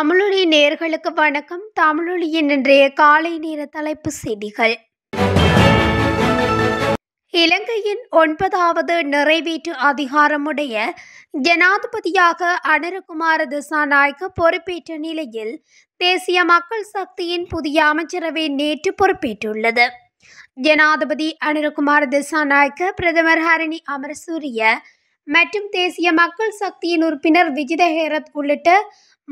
தமிழொலி நேர்களுக்கு வணக்கம் தமிழொலியின் இன்றைய காலை நேர தலைப்பு செய்திகள் இலங்கையின் ஒன்பதாவது நிறைவேற்று அதிகாரமுடைய ஜனாதிபதியாக அனருகுமார திசாநாயக்க பொறுப்பேற்ற நிலையில் தேசிய மக்கள் சக்தியின் புதிய அமைச்சரவை நேற்று பொறுப்பேற்றுள்ளது ஜனாதிபதி திசா திசாநாயக்க பிரதமர் ஹரணி அமரசூரிய மற்றும் தேசிய மக்கள் சக்தியின் உறுப்பினர் விஜித ஹேரத் உள்ளிட்ட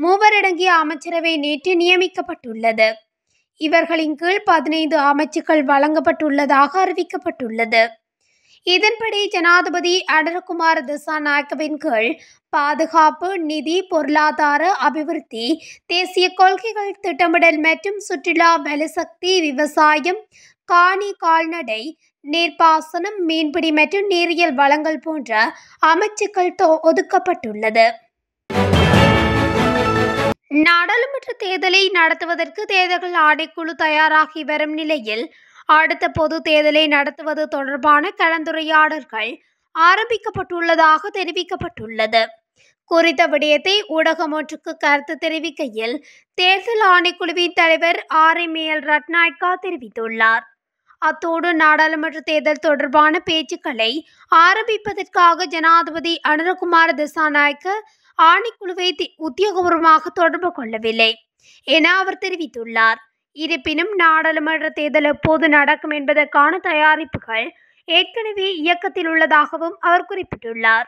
மூவரடங்கிய அமைச்சரவை நேற்று நியமிக்கப்பட்டுள்ளது இவர்களின் கீழ் பதினைந்து அமைச்சுக்கள் வழங்கப்பட்டுள்ளதாக அறிவிக்கப்பட்டுள்ளது இதன்படி ஜனாதிபதி திசா திசாநாயக்கவின் கீழ் பாதுகாப்பு நிதி பொருளாதார அபிவிருத்தி தேசிய கொள்கைகள் திட்டமிடல் மற்றும் சுற்றுலா வலுசக்தி விவசாயம் காணி கால்நடை நீர்ப்பாசனம் மீன்பிடி மற்றும் நீரியல் வளங்கள் போன்ற அமைச்சுக்கள் ஒதுக்கப்பட்டுள்ளது நாடாளுமன்ற தேர்தலை நடத்துவதற்கு தேர்தல்கள் ஆணைக்குழு தயாராகி வரும் நிலையில் அடுத்த பொது தேர்தலை நடத்துவது தொடர்பான கலந்துரையாடல்கள் ஆரம்பிக்கப்பட்டுள்ளதாக தெரிவிக்கப்பட்டுள்ளது குறித்த விடயத்தை ஊடகம் ஒன்றுக்கு கருத்து தெரிவிக்கையில் தேர்தல் ஆணைக்குழுவின் தலைவர் ஆர் எம் எல் ரட்நாயக்கா தெரிவித்துள்ளார் அத்தோடு நாடாளுமன்ற தேர்தல் தொடர்பான பேச்சுக்களை ஆரம்பிப்பதற்காக ஜனாதிபதி அனுரகுமார் திசாநாயக்க ஆணைக்குழுவை உத்தியோகபூர்வமாக தொடர்பு கொள்ளவில்லை என அவர் தெரிவித்துள்ளார் இருப்பினும் நாடாளுமன்ற தேர்தல் எப்போது நடக்கும் என்பதற்கான தயாரிப்புகள் ஏற்கனவே இயக்கத்தில் உள்ளதாகவும் அவர் குறிப்பிட்டுள்ளார்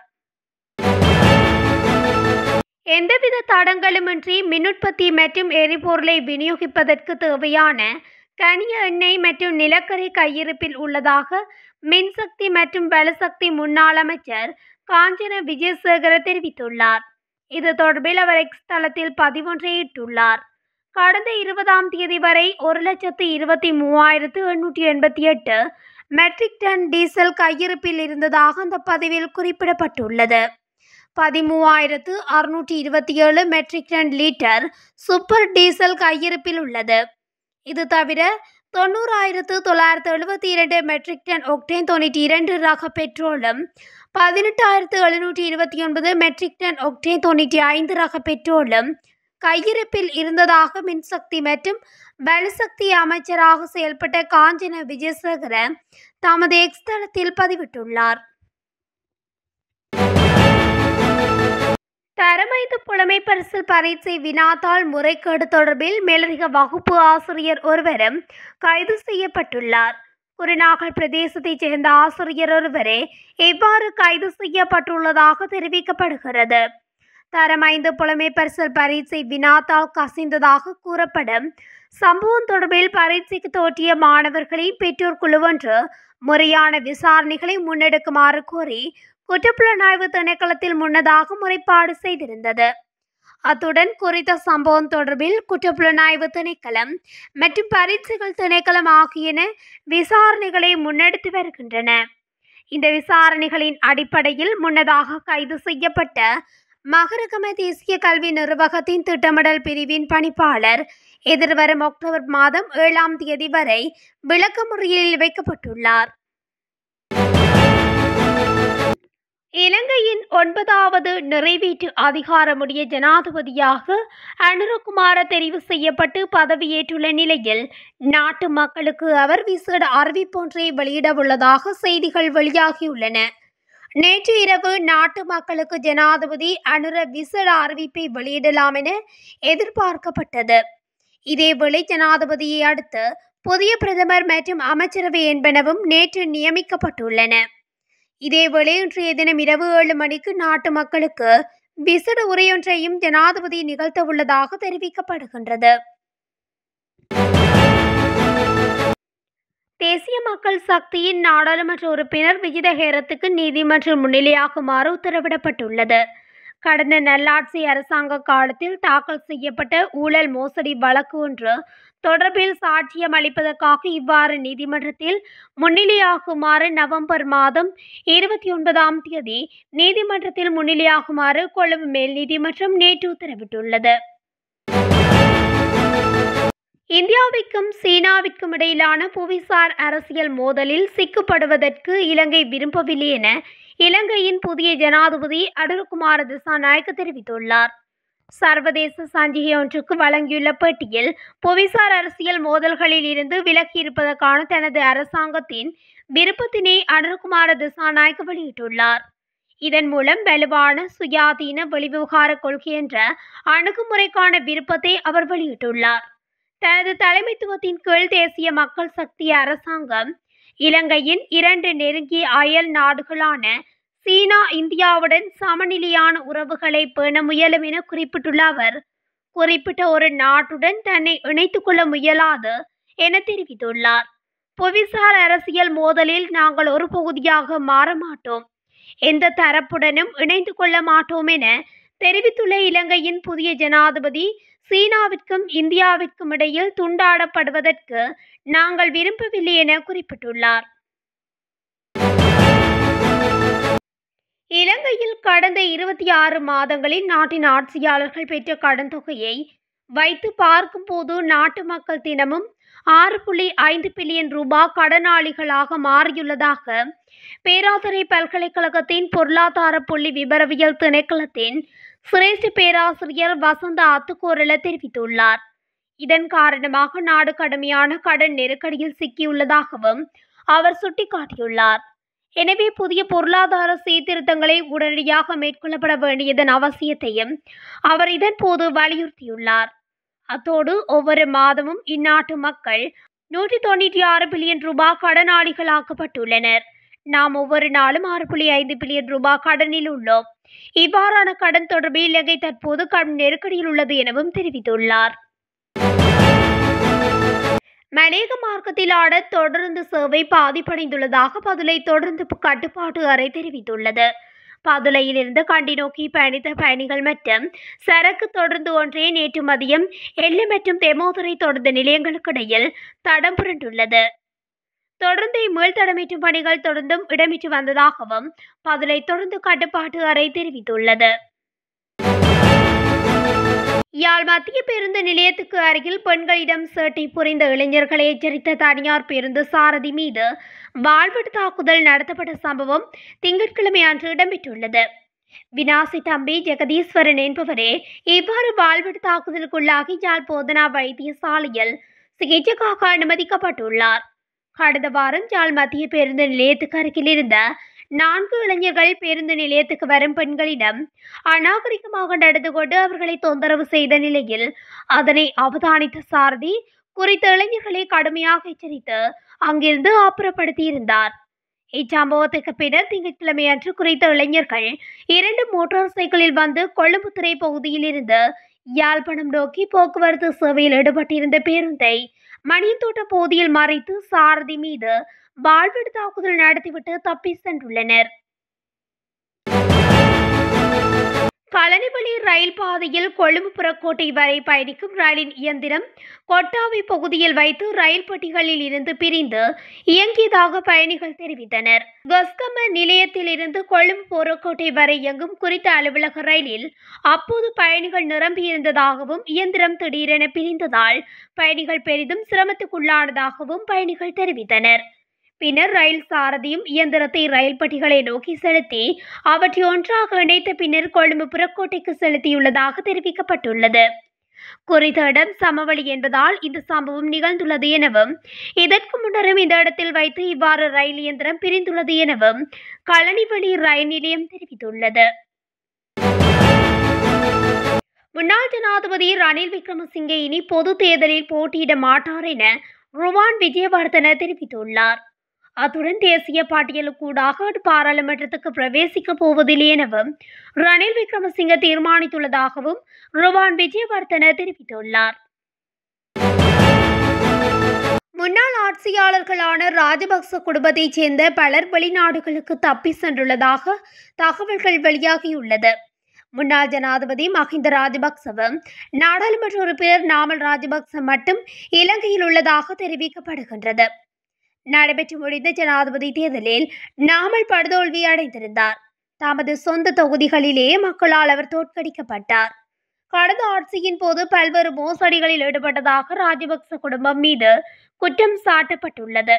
எந்தவித தடங்களுமின்றி மின்னுற்பத்தி மற்றும் எரிபொருளை விநியோகிப்பதற்கு தேவையான கனிய எண்ணெய் மற்றும் நிலக்கரி கையிருப்பில் உள்ளதாக மின்சக்தி மற்றும் வலசக்தி முன்னாள் அமைச்சர் காஞ்சன விஜயசேகர தெரிவித்துள்ளார் இது தொடர்பில் அவர் எக்ஸ் தளத்தில் பதிவொன்றையிட்டுள்ளார் கடந்த இருபதாம் தேதி வரை ஒரு லட்சத்து இருபத்தி மூவாயிரத்து எண்ணூற்றி எண்பத்தி எட்டு மெட்ரிக் டன் டீசல் கையிருப்பில் இருந்ததாக அந்த பதிவில் குறிப்பிடப்பட்டுள்ளது பதிமூவாயிரத்து அறுநூற்றி இருபத்தி ஏழு metric ton litre super diesel கையிருப்பில் உள்ளது இது தவிர தொண்ணூறாயிரத்து தொள்ளாயிரத்து எழுபத்தி இரண்டு மெட்ரிக் டன் ஒக்டேன் தொண்ணூற்றி இரண்டு ரக பெட்ரோலும் பதினெட்டாயிரத்து எழுநூற்றி இருபத்தி ஒன்பது மெட்ரிக் டன் ஒக்டேன் தொண்ணூற்றி ஐந்து ரக பெட்ரோலும் கையிருப்பில் இருந்ததாக மின்சக்தி மற்றும் பலசக்தி அமைச்சராக செயல்பட்ட காஞ்சன விஜயசேகர தமது எக்ஸ்தலத்தில் பதிவிட்டுள்ளார் வயது புலமை பரிசில் பரீட்சை வினாத்தாள் முறைகேடு தொடர்பில் மேலதிக வகுப்பு ஆசிரியர் ஒருவரும் கைது செய்யப்பட்டுள்ளார் குருநாகல் பிரதேசத்தைச் சேர்ந்த ஆசிரியர் ஒருவரே எவ்வாறு கைது செய்யப்பட்டுள்ளதாக தெரிவிக்கப்படுகிறது தரம் ஐந்து புலமை பரிசல் பரீட்சை வினாத்தால் கசிந்ததாக கூறப்படும் சம்பவம் தொடர்பில் பரீட்சைக்கு தோற்றிய மாணவர்களின் பெற்றோர் குழுவொன்று முறையான விசாரணைகளை முன்னெடுக்குமாறு கோரி ஆய்வு திணைக்களத்தில் முன்னதாக முறைப்பாடு செய்திருந்தது அத்துடன் குறித்த சம்பவம் தொடர்பில் குற்றப்புலனாய்வு திணைக்களம் மற்றும் பரீட்சைகள் திணைக்களம் ஆகியன விசாரணைகளை முன்னெடுத்து வருகின்றன இந்த விசாரணைகளின் அடிப்படையில் முன்னதாக கைது செய்யப்பட்ட மகரகம தேசிய கல்வி நிர்வாகத்தின் திட்டமிடல் பிரிவின் பணிப்பாளர் எதிர்வரும் அக்டோபர் மாதம் ஏழாம் தேதி வரை விளக்க முறையில் வைக்கப்பட்டுள்ளார் இலங்கையின் ஒன்பதாவது நிறைவேற்று அதிகாரமுடைய ஜனாதிபதியாக அனுரகுமார தெரிவு செய்யப்பட்டு பதவியேற்றுள்ள நிலையில் நாட்டு மக்களுக்கு அவர் விசேட அறிவிப்பொன்றை வெளியிடவுள்ளதாக செய்திகள் வெளியாகியுள்ளன நேற்று இரவு நாட்டு மக்களுக்கு ஜனாதிபதி அனுர விசேட அறிவிப்பை வெளியிடலாம் என எதிர்பார்க்கப்பட்டது இதேவேளை ஜனாதிபதியை அடுத்து புதிய பிரதமர் மற்றும் அமைச்சரவை என்பனவும் நேற்று நியமிக்கப்பட்டுள்ளன இதேவேளை இன்றைய தினம் இரவு ஏழு மணிக்கு நாட்டு மக்களுக்கு விசேட உரையொன்றையும் ஜனாதிபதி நிகழ்த்தவுள்ளதாக தெரிவிக்கப்படுகின்றது தேசிய மக்கள் சக்தியின் நாடாளுமன்ற உறுப்பினர் விஜித ஹேரத்துக்கு நீதிமன்றம் முன்னிலையாகுமாறு உத்தரவிடப்பட்டுள்ளது கடந்த நல்லாட்சி அரசாங்க காலத்தில் தாக்கல் செய்யப்பட்ட ஊழல் மோசடி வழக்கு ஒன்று தொடர்பில் சாட்சியம் அளிப்பதற்காக இவ்வாறு நீதிமன்றத்தில் முன்னிலையாகுமாறு நவம்பர் மாதம் இருபத்தி ஒன்பதாம் தேதி நீதிமன்றத்தில் முன்னிலையாகுமாறு கொழும்பு மேல் நீதிமன்றம் நேற்று உத்தரவிட்டுள்ளது இந்தியாவிற்கும் சீனாவிற்கும் இடையிலான புவிசார் அரசியல் மோதலில் சிக்கப்படுவதற்கு இலங்கை விரும்பவில்லை என இலங்கையின் புதிய ஜனாதிபதி அடல்குமார திசாநாயக்க தெரிவித்துள்ளார் சர்வதேச சஞ்சிகை ஒன்றுக்கு வழங்கியுள்ள பேட்டியில் புவிசார் அரசியல் மோதல்களில் இருந்து விலகியிருப்பதற்கான தனது அரசாங்கத்தின் விருப்பத்தினை அனுகுமார திசாநாயக்க வெளியிட்டுள்ளார் இதன் மூலம் வலுவான சுயாதீன வெளிவிவகார கொள்கை என்ற அணுகுமுறைக்கான விருப்பத்தை அவர் வெளியிட்டுள்ளார் தனது தலைமைத்துவத்தின் கீழ் தேசிய மக்கள் சக்தி அரசாங்கம் இலங்கையின் இரண்டு நெருங்கிய அயல் நாடுகளான சீனா இந்தியாவுடன் சமநிலையான உறவுகளை பேண முயலும் என குறிப்பிட்டுள்ள அவர் குறிப்பிட்ட ஒரு நாட்டுடன் தன்னை இணைத்துக் கொள்ள முயலாது என தெரிவித்துள்ளார் புவிசார் அரசியல் மோதலில் நாங்கள் ஒரு பகுதியாக மாற மாட்டோம் எந்த தரப்புடனும் இணைந்து கொள்ள மாட்டோம் என தெரிவித்துள்ள இலங்கையின் புதிய ஜனாதிபதி சீனாவிற்கும் இந்தியாவிற்கும் இடையில் துண்டாடப்படுவதற்கு நாங்கள் விரும்பவில்லை என குறிப்பிட்டுள்ளார் இலங்கையில் கடந்த இருபத்தி ஆறு மாதங்களில் நாட்டின் ஆட்சியாளர்கள் பெற்ற கடன் தொகையை வைத்து பார்க்கும்போது நாட்டு மக்கள் தினமும் ஆறு புள்ளி ஐந்து பில்லியன் ரூபாய் கடனாளிகளாக மாறியுள்ளதாக பேராசிரியர் பல்கலைக்கழகத்தின் பொருளாதார புள்ளி விபரவியல் திணைக்களத்தின் சிரேஷ்ட பேராசிரியர் வசந்த அத்துக்கோரல தெரிவித்துள்ளார் இதன் காரணமாக நாடு கடுமையான கடன் நெருக்கடியில் சிக்கியுள்ளதாகவும் அவர் சுட்டிக்காட்டியுள்ளார் எனவே புதிய பொருளாதார சீர்திருத்தங்களை உடனடியாக மேற்கொள்ளப்பட வேண்டியதன் அவசியத்தையும் அவர் இதன்போது வலியுறுத்தியுள்ளார் அத்தோடு ஒவ்வொரு மாதமும் இந்நாட்டு மக்கள் நூற்றி தொண்ணூற்றி ஆறு பில்லியன் ரூபாய் கடனாளிகளாக்கப்பட்டுள்ளனர் நாம் ஒவ்வொரு நாளும் ஆறு புள்ளி ஐந்து பில்லியன் ரூபாய் கடனில் உள்ளோம் இவ்வாறான கடன் தொடர்பில் இலங்கை தற்போது கடும் நெருக்கடியில் உள்ளது எனவும் தெரிவித்துள்ளார் மலேக ஆட தொடர்ந்து சேவை பாதிப்படைந்துள்ளதாக பதுளை தொடர்ந்து கட்டுப்பாட்டு அறை தெரிவித்துள்ளது பதுளையிலிருந்து கண்டி நோக்கி பயணித்த பயணிகள் மற்றும் சரக்கு தொடர்ந்து ஒன்றே நேற்று மதியம் எல்லை மற்றும் தெமோதரை தொடர்ந்த நிலையங்களுக்கு இடையில் தடம் புரண்டுள்ளது தொடர்ந்து தடமீட்டும் பணிகள் தொடர்ந்தும் இடமிட்டு வந்ததாகவும் பதுளை தொடர்ந்து கட்டுப்பாட்டு அறை தெரிவித்துள்ளது யாழ் மத்திய பேருந்து நிலையத்துக்கு அருகில் பெண்களிடம் சேட்டை புரிந்த இளைஞர்களை எச்சரித்த தனியார் பேருந்து சாரதி மீது வாழ்வெட்டு தாக்குதல் நடத்தப்பட்ட சம்பவம் திங்கட்கிழமை அன்று இடம்பெற்றுள்ளது வினாசி தம்பி ஜெகதீஸ்வரன் என்பவரே இவ்வாறு வாழ்வெட்டு தாக்குதலுக்குள்ளாகி யாழ் போதனா வைத்தியசாலையில் சிகிச்சைக்காக அனுமதிக்கப்பட்டுள்ளார் கடந்த வாரம் யாழ் மத்திய பேருந்து நிலையத்துக்கு அருகில் இருந்த நான்கு இளைஞர்கள் பேருந்து நிலையத்துக்கு வரும் பெண்களிடம் அநாகரிகமாக நடந்து கொண்டு அவர்களை தொந்தரவு செய்த நிலையில் அதனை அவதானித்த சாரதி குறித்த இளைஞர்களை கடுமையாக எச்சரித்து அங்கிருந்து அப்புறப்படுத்தியிருந்தார் இச்சம்பவத்துக்கு பின்னர் திங்கட்கிழமை அன்று குறித்த இளைஞர்கள் இரண்டு மோட்டார் சைக்கிளில் வந்து கொழும்புத்துறை பகுதியில் இருந்து யாழ்ப்பாணம் நோக்கி போக்குவரத்து சேவையில் ஈடுபட்டிருந்த பேருந்தை மணியந்தோட்ட பகுதியில் மறைத்து சாரதி மீது வாழ்வெடு தாக்குதல் நடத்திவிட்டு தப்பி சென்றுள்ளனர் பழனிவழி ரயில் பாதையில் கொழும்பு புறக்கோட்டை வரை பயணிக்கும் ரயிலின் இயந்திரம் கொட்டாவி பகுதியில் வைத்து ரயில் பெட்டிகளில் இருந்து பிரிந்து இயங்கியதாக பயணிகள் தெரிவித்தனர் கஸ்கம நிலையத்தில் இருந்து கொழும்பு புறக்கோட்டை வரை இயங்கும் குறித்த அலுவலக ரயிலில் அப்போது பயணிகள் நிரம்பியிருந்ததாகவும் இயந்திரம் திடீரென பிரிந்ததால் பயணிகள் பெரிதும் சிரமத்துக்குள்ளானதாகவும் பயணிகள் தெரிவித்தனர் பின்னர் ரயில் சாரதியும் இயந்திரத்தை ரயில் பட்டிகளை நோக்கி செலுத்தி அவற்றை ஒன்றாக இணைத்த பின்னர் கொழும்பு புறக்கோட்டைக்கு செலுத்தியுள்ளதாக தெரிவிக்கப்பட்டுள்ளது குறித்த இடம் சமவெளி என்பதால் இந்த சம்பவம் நிகழ்ந்துள்ளது எனவும் இதற்கு முன்னரும் இந்த இடத்தில் வைத்து இவ்வாறு ரயில் இயந்திரம் பிரிந்துள்ளது எனவும் களனிவழி ரயில் நிலையம் தெரிவித்துள்ளது முன்னாள் ஜனாதிபதி ரணில் விக்ரமசிங்கே இனி பொது தேர்தலில் போட்டியிட மாட்டார் என ருவான் விஜயவர்தன தெரிவித்துள்ளார் அத்துடன் தேசிய பாட்டியலுக்கூடாக பாராளுமன்றத்துக்கு பிரவேசிக்கப் போவதில்லை எனவும் ரணில் விக்ரமசிங்க தீர்மானித்துள்ளதாகவும் ரோவான் விஜயவர்தன தெரிவித்துள்ளார் முன்னாள் ஆட்சியாளர்களான ராஜபக்ச குடும்பத்தைச் சேர்ந்த பலர் வெளிநாடுகளுக்கு தப்பி சென்றுள்ளதாக தகவல்கள் வெளியாகியுள்ளது முன்னாள் ஜனாதிபதி மஹிந்த ராஜபக்சவும் நாடாளுமன்ற உறுப்பினர் நாமல் ராஜபக்ச மட்டும் இலங்கையில் உள்ளதாக தெரிவிக்கப்படுகின்றது நடைபெற்று முடிந்த ஜனாதிபதி தேர்தலில் நாமல் படுதோல்வி அடைந்திருந்தார் தமது சொந்த தொகுதிகளிலேயே மக்களால் அவர் தோற்கடிக்கப்பட்டார் கடந்த ஆட்சியின் போது பல்வேறு மோசடிகளில் ஈடுபட்டதாக ராஜபக்ச குடும்பம் மீது குற்றம் சாட்டப்பட்டுள்ளது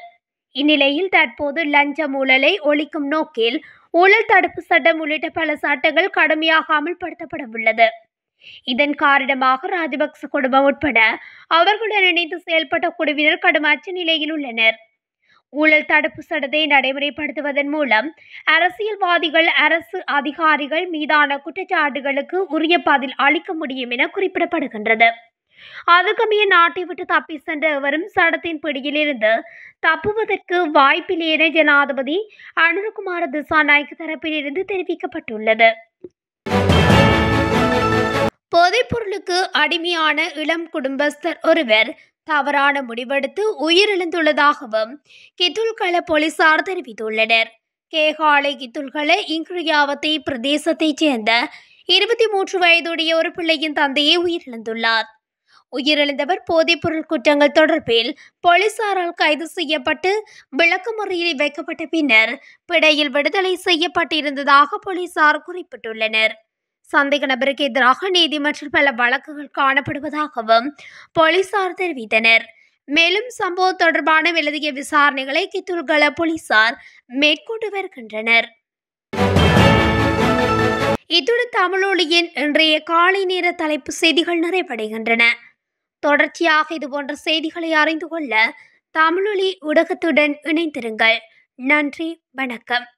இந்நிலையில் தற்போது லஞ்சம் ஊழலை ஒழிக்கும் நோக்கில் ஊழல் தடுப்பு சட்டம் உள்ளிட்ட பல சட்டங்கள் கடுமையாக அமல்படுத்தப்பட உள்ளது இதன் காரணமாக ராஜபக்ச குடும்பம் உட்பட அவர்களுடன் இணைந்து செயல்பட்ட குழுவினர் கடும் அச்ச நிலையில் உள்ளனர் ஊழல் தடுப்பு சட்டத்தை நடைமுறைப்படுத்துவதன் மூலம் அரசியல்வாதிகள் அரசு அதிகாரிகள் மீதான குற்றச்சாட்டுகளுக்கு உரிய பதில் அளிக்க முடியும் என குறிப்பிடப்படுகின்றது அதுக்கமைய நாட்டை விட்டு தப்பி சென்ற வரும் சடத்தின் பிடியிலிருந்து தப்புவதற்கு வாய்ப்பில்லை என ஜனாதிபதி அனுருகுமார திசாநாயக் தரப்பிலிருந்து தெரிவிக்கப்பட்டுள்ளது பொதைப்பொருளுக்கு அடிமையான இளம் குடும்பஸ்தர் ஒருவர் தவறான முடிவெடுத்து உயிரிழந்துள்ளதாகவும் கித்துல்கள போலீசார் தெரிவித்துள்ளனர் கேகாலை கித்துல்கள இங்கிரியாவத்தை பிரதேசத்தைச் சேர்ந்த இருபத்தி மூன்று வயதுடைய ஒரு பிள்ளையின் தந்தையை உயிரிழந்துள்ளார் உயிரிழந்தவர் போதைப்பொருள் குற்றங்கள் தொடர்பில் போலீசாரால் கைது செய்யப்பட்டு விளக்கமுறையில் வைக்கப்பட்ட பின்னர் பிடையில் விடுதலை செய்யப்பட்டிருந்ததாக போலீசார் குறிப்பிட்டுள்ளனர் சந்தேக நபருக்கு எதிராக நீதிமன்றம் பல வழக்குகள் காணப்படுவதாகவும் போலீசார் தெரிவித்தனர் மேலும் சம்பவம் தொடர்பான விலகிய விசாரணைகளை கித்துல்கள போலீசார் மேற்கொண்டு வருகின்றனர் இத்துடன் தமிழொலியின் இன்றைய காலை நேர தலைப்பு செய்திகள் நிறைவடைகின்றன தொடர்ச்சியாக இதுபோன்ற செய்திகளை அறிந்து கொள்ள தமிழொலி ஊடகத்துடன் இணைந்திருங்கள் நன்றி வணக்கம்